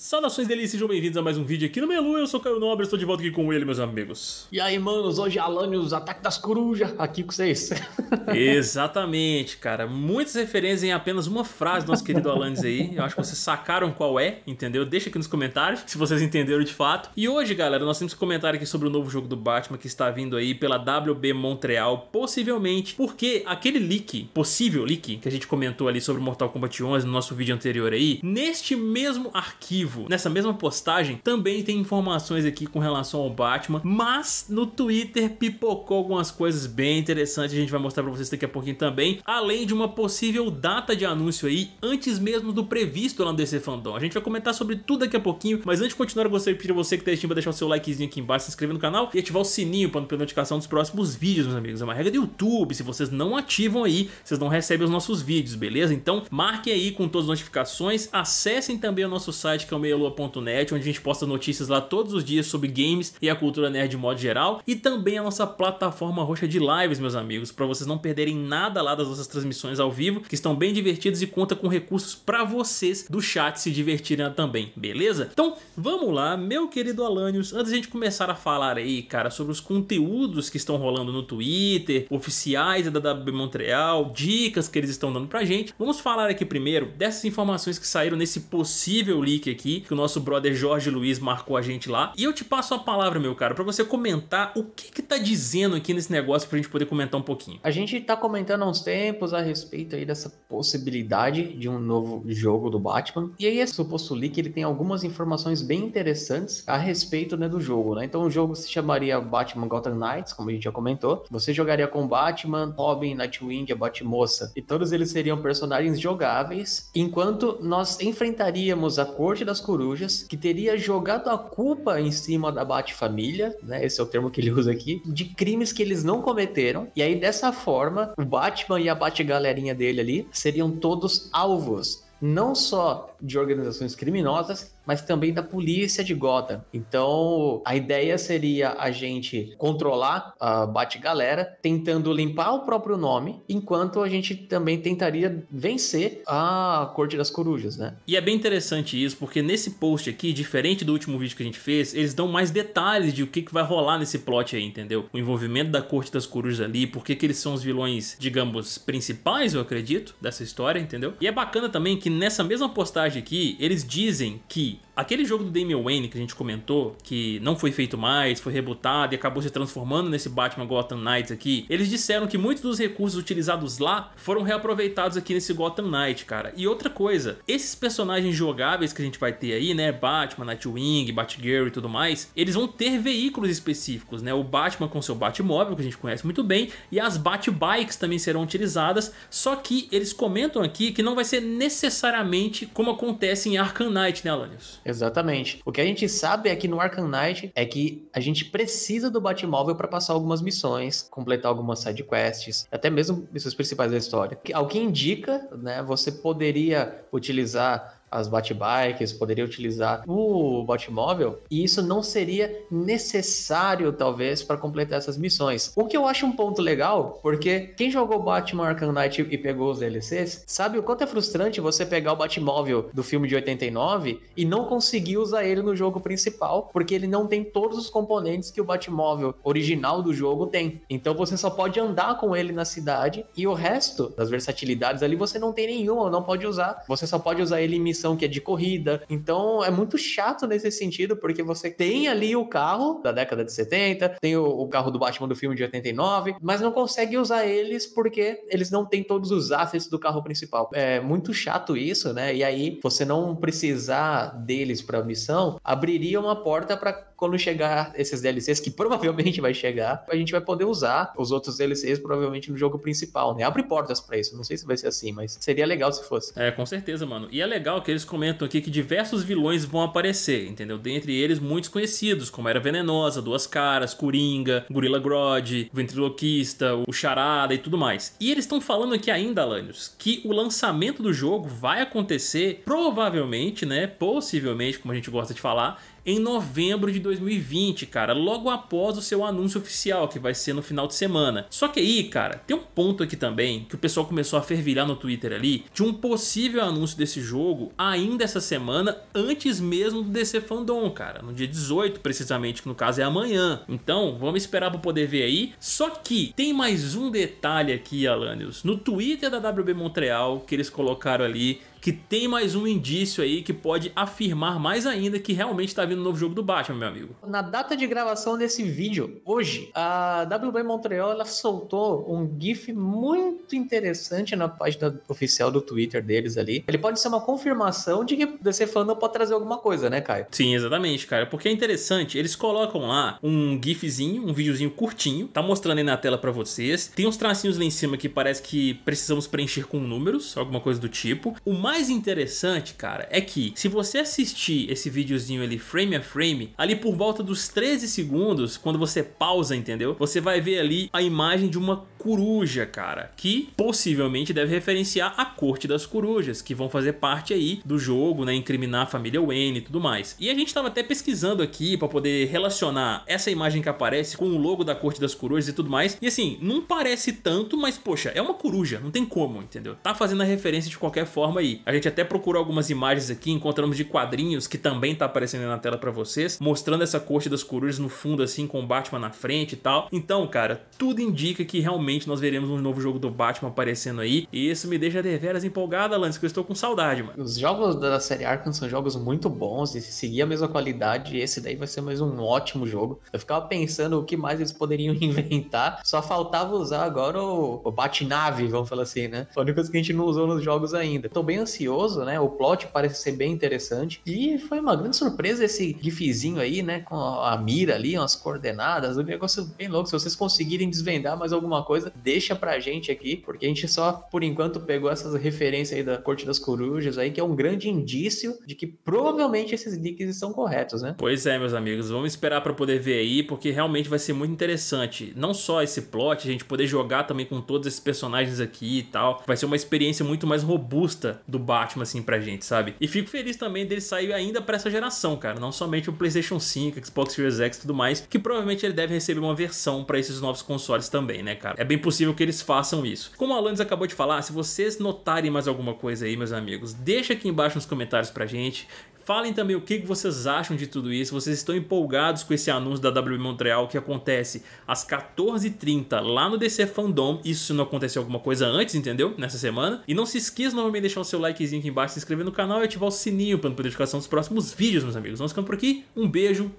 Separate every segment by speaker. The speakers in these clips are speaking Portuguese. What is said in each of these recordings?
Speaker 1: Saudações delícias, sejam bem-vindos a mais um vídeo aqui no Melu, eu sou Caio Nobre, estou de volta aqui com ele, meus amigos.
Speaker 2: E aí, manos, hoje é Alanios, Ataque das Corujas, aqui com vocês.
Speaker 1: Exatamente, cara, muitas referências em apenas uma frase do nosso querido Alanis aí, eu acho que vocês sacaram qual é, entendeu? Deixa aqui nos comentários, se vocês entenderam de fato. E hoje, galera, nós temos um comentário aqui sobre o novo jogo do Batman que está vindo aí pela WB Montreal, possivelmente, porque aquele leak, possível leak, que a gente comentou ali sobre Mortal Kombat 11 no nosso vídeo anterior aí, neste mesmo arquivo, vivo. Nessa mesma postagem também tem informações aqui com relação ao Batman, mas no Twitter pipocou algumas coisas bem interessantes, a gente vai mostrar para vocês daqui a pouquinho também, além de uma possível data de anúncio aí, antes mesmo do previsto lá no DC Fandom. A gente vai comentar sobre tudo daqui a pouquinho, mas antes de continuar, eu gostaria de pedir a você que tá assistindo deixar o seu likezinho aqui embaixo, se inscrever no canal e ativar o sininho para não perder notificação dos próximos vídeos, meus amigos. É uma regra do YouTube, se vocês não ativam aí, vocês não recebem os nossos vídeos, beleza? Então, marquem aí com todas as notificações, acessem também o nosso site que é portal meialua.net, onde a gente posta notícias lá todos os dias sobre games e a cultura nerd de modo geral, e também a nossa plataforma roxa de lives, meus amigos, para vocês não perderem nada lá das nossas transmissões ao vivo, que estão bem divertidas e conta com recursos para vocês do chat se divertirem também, beleza? Então, vamos lá, meu querido Alanios, antes de a gente começar a falar aí, cara, sobre os conteúdos que estão rolando no Twitter, oficiais da WB Montreal, dicas que eles estão dando pra gente, vamos falar aqui primeiro dessas informações que saíram nesse possível leak aqui aqui, que o nosso brother Jorge Luiz marcou a gente lá. E eu te passo a palavra, meu cara, para você comentar o que que tá dizendo aqui nesse negócio pra gente poder comentar um pouquinho. A gente tá comentando há uns tempos a
Speaker 2: respeito aí dessa possibilidade de um novo jogo do Batman. E aí esse suposto leak, ele tem algumas informações bem interessantes a respeito, né, do jogo, né? Então o jogo se chamaria Batman Gotham Knights, como a gente já comentou. Você jogaria com Batman, Robin, Nightwing, a Batmoça. E todos eles seriam personagens jogáveis, enquanto nós enfrentaríamos a corte da das corujas, que teria jogado a culpa em cima da Bat-família, né? Esse é o termo que ele usa aqui, de crimes que eles não cometeram. E aí, dessa forma, o Batman e a Bat-galerinha dele ali seriam todos alvos não só de organizações criminosas, mas também da polícia de Gotham. Então, a ideia seria a gente controlar a ah, galera, tentando limpar o próprio nome, enquanto a gente também tentaria vencer a Corte das Corujas, né?
Speaker 1: E é bem interessante isso, porque nesse post aqui, diferente do último vídeo que a gente fez, eles dão mais detalhes de o que, que vai rolar nesse plot aí, entendeu? O envolvimento da Corte das Corujas ali, por que eles são os vilões, digamos, principais, eu acredito, dessa história, entendeu? E é bacana também que nessa mesma postagem aqui, eles dizem que aquele jogo do Damian Wayne que a gente comentou, que não foi feito mais, foi rebutado e acabou se transformando nesse Batman Gotham Knights aqui, eles disseram que muitos dos recursos utilizados lá foram reaproveitados aqui nesse Gotham Knight, cara. E outra coisa, esses personagens jogáveis que a gente vai ter aí, né, Batman, Nightwing, Batgirl e tudo mais, eles vão ter veículos específicos, né, o Batman com seu Batmóvel, que a gente conhece muito bem, e as Batbikes também serão utilizadas, só que eles comentam aqui que não vai ser necessariamente como acontece em Arkham Knight, né, Alanios? jogos.
Speaker 2: Exatamente. O que a gente sabe aqui no Arkham Knight é que a gente precisa do Batmóvel para passar algumas missões, completar algumas side quests, até mesmo missões principais da história. Ao que indica, né, você poderia utilizar as Batbikes, poderia utilizar o Batmóvel, e isso não seria necessário, talvez, para completar essas missões. O que eu acho um ponto legal, porque quem jogou Batman Arkham Knight e pegou os DLCs, sabe o quanto é frustrante você pegar o Batmóvel do filme de 89 e não conseguir usar ele no jogo principal, porque ele não tem todos os componentes que o Batmóvel original do jogo tem. Então você só pode andar com ele na cidade e o resto das versatilidades ali você não tem nenhuma, não pode usar. Você só pode usar ele em competição que é de corrida. Então é muito chato nesse sentido, porque você tem ali o carro da década de 70, tem o, o carro do Batman do filme de 89, mas não consegue usar eles porque eles não têm todos os assets do carro principal. É muito chato isso, né? E aí você não precisar deles para a missão abriria uma porta para quando chegar esses DLCs, que provavelmente vai chegar, a gente vai poder usar os outros DLCs provavelmente no jogo principal, né? Abre portas para isso. Não sei se vai ser
Speaker 1: assim, mas seria legal se fosse. É, com certeza, mano. E é legal que eles comentam aqui que diversos vilões vão aparecer, entendeu? Dentre eles, muitos conhecidos, como Era Venenosa, Duas Caras, Coringa, Gorila Grodd, Ventriloquista, o Charada e tudo mais. E eles estão falando aqui ainda, Alanios, que o lançamento do jogo vai acontecer provavelmente, né? Possivelmente, como a gente gosta de falar, em novembro de 2020, cara, logo após o seu anúncio oficial, que vai ser no final de semana. Só que aí, cara, tem um ponto aqui também que o pessoal começou a fervilhar no Twitter ali de um possível anúncio desse jogo ainda essa semana, antes mesmo do DC Fandom, cara, no dia 18 precisamente, que no caso é amanhã. Então, vamos esperar para poder ver aí. Só que tem mais um detalhe aqui, Alanios. No Twitter da WB Montreal, que eles colocaram ali, que tem mais um indício aí que pode afirmar mais ainda que realmente está vindo um novo jogo do Batman, meu amigo.
Speaker 2: Na data de gravação desse vídeo, hoje, a WB Montreal ela soltou um GIF muito interessante na página oficial do Twitter deles ali. Ele pode ser uma confirmação de que DC Fandom pode trazer alguma coisa,
Speaker 1: né, Caio? Sim, exatamente, cara. Porque é interessante, eles colocam lá um GIFzinho, um videozinho curtinho, tá mostrando aí na tela para vocês. Tem uns tracinhos lá em cima que parece que precisamos preencher com números, alguma coisa do tipo. O mais interessante, cara, é que se você assistir esse videozinho ali frame a frame, ali por volta dos 13 segundos, quando você pausa, entendeu? Você vai ver ali a imagem de uma coruja, cara, que possivelmente deve referenciar a corte das corujas, que vão fazer parte aí do jogo, né, incriminar a família Wayne e tudo mais. E a gente estava até pesquisando aqui para poder relacionar essa imagem que aparece com o logo da corte das corujas e tudo mais. E assim, não parece tanto, mas poxa, é uma coruja, não tem como, entendeu? Tá fazendo a referência de qualquer forma aí. A gente até procurou algumas imagens aqui, encontramos de quadrinhos que também tá aparecendo na tela para vocês, mostrando essa corte das corujas no fundo assim, com o Batman na frente e tal. Então, cara, tudo indica que realmente nós veremos um novo jogo do Batman aparecendo aí, e isso me deixa deveras empolgada, Lance, que eu estou com saudade, mano. Os jogos da série Arkham são jogos muito bons, e
Speaker 2: se seguir a mesma qualidade, esse daí vai ser mais um ótimo jogo. Eu ficava pensando o que mais eles poderiam inventar, só faltava usar agora o, o Batnave, vamos falar assim, né? a única coisa que a gente não usou nos jogos ainda. Tô bem ansioso, né? O plot parece ser bem interessante. E foi uma grande surpresa esse gifzinho aí, né? Com a mira ali, umas coordenadas, um negócio bem louco. Se vocês conseguirem desvendar mais alguma coisa, deixa pra gente aqui, porque a gente só, por enquanto, pegou essas referências aí da Corte das Corujas aí, que é um grande indício de que provavelmente esses leaks estão corretos, né?
Speaker 1: Pois é, meus amigos. Vamos esperar para poder ver aí, porque realmente vai ser muito interessante. Não só esse plot, a gente poder jogar também com todos esses personagens aqui e tal. Vai ser uma experiência muito mais robusta do do Batman, assim, pra gente, sabe? E fico feliz também dele sair ainda pra essa geração, cara. Não somente o PlayStation 5, Xbox Series X e tudo mais, que provavelmente ele deve receber uma versão para esses novos consoles também, né, cara? É bem possível que eles façam isso. Como o Alanis acabou de falar, se vocês notarem mais alguma coisa aí, meus amigos, deixa aqui embaixo nos comentários pra gente. Falem também o que vocês acham de tudo isso. Vocês estão empolgados com esse anúncio da W Montreal que acontece às 14h30 lá no DC Fandom. Isso se não acontecer alguma coisa antes, entendeu? Nessa semana. E não se esqueça novamente de deixar o seu likezinho aqui embaixo, se inscrever no canal e ativar o sininho para não perder notificação dos próximos vídeos, meus amigos. Vamos ficando por aqui. Um beijo.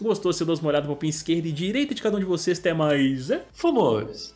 Speaker 1: Gostou? Se eu dou uma olhada no um pouquinho esquerda e direita de cada um de vocês. Até mais. É? Fomos!